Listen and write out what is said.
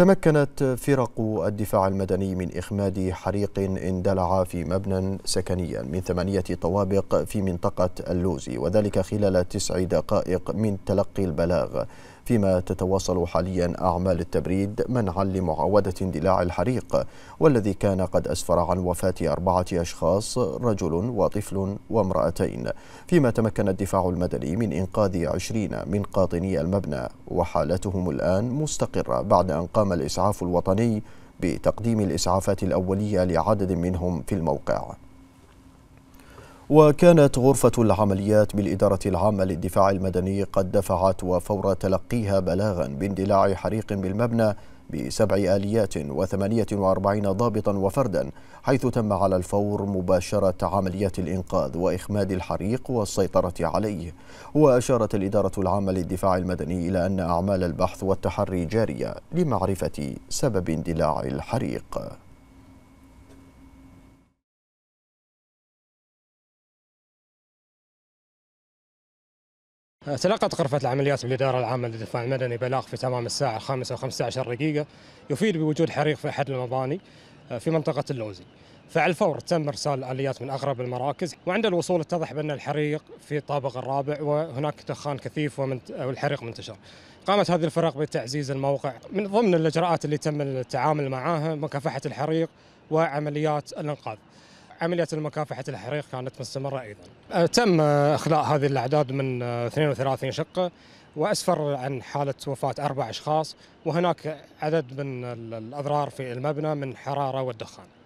تمكنت فرق الدفاع المدني من إخماد حريق اندلع في مبنى سكنيا من ثمانية طوابق في منطقة اللوزي وذلك خلال تسع دقائق من تلقي البلاغ فيما تتواصل حاليا أعمال التبريد منعا لمعاودة اندلاع الحريق والذي كان قد أسفر عن وفاة أربعة أشخاص رجل وطفل وامرأتين فيما تمكن الدفاع المدني من إنقاذ عشرين من قاطني المبنى وحالتهم الآن مستقرة بعد أن قام الإسعاف الوطني بتقديم الإسعافات الأولية لعدد منهم في الموقع وكانت غرفة العمليات بالإدارة العامة للدفاع المدني قد دفعت وفور تلقيها بلاغا باندلاع حريق بالمبنى بسبع آليات وثمانية وأربعين ضابطا وفردا حيث تم على الفور مباشرة عمليات الإنقاذ وإخماد الحريق والسيطرة عليه وأشارت الإدارة العامة للدفاع المدني إلى أن أعمال البحث والتحري جارية لمعرفة سبب اندلاع الحريق تلقت غرفة العمليات بالإدارة العامة للدفاع المدني بلاغ في تمام الساعة الخامسة وخمسة عشر دقيقة يفيد بوجود حريق في أحد المباني آه، في منطقة اللوزي فعلى الفور تم إرسال الآليات من أغرب المراكز وعند الوصول اتضح بأن الحريق في الطابق الرابع وهناك دخان كثيف والحريق منتشر قامت هذه الفرق بتعزيز الموقع من ضمن الإجراءات اللي تم التعامل معها مكافحة الحريق وعمليات الإنقاذ عملية المكافحة الحريق كانت مستمرة أيضا أه، تم أه، إخلاء هذه الأعداد من 32 أه، شقة وأسفر عن حالة وفاة أربع أشخاص وهناك عدد من الأضرار في المبنى من حرارة والدخان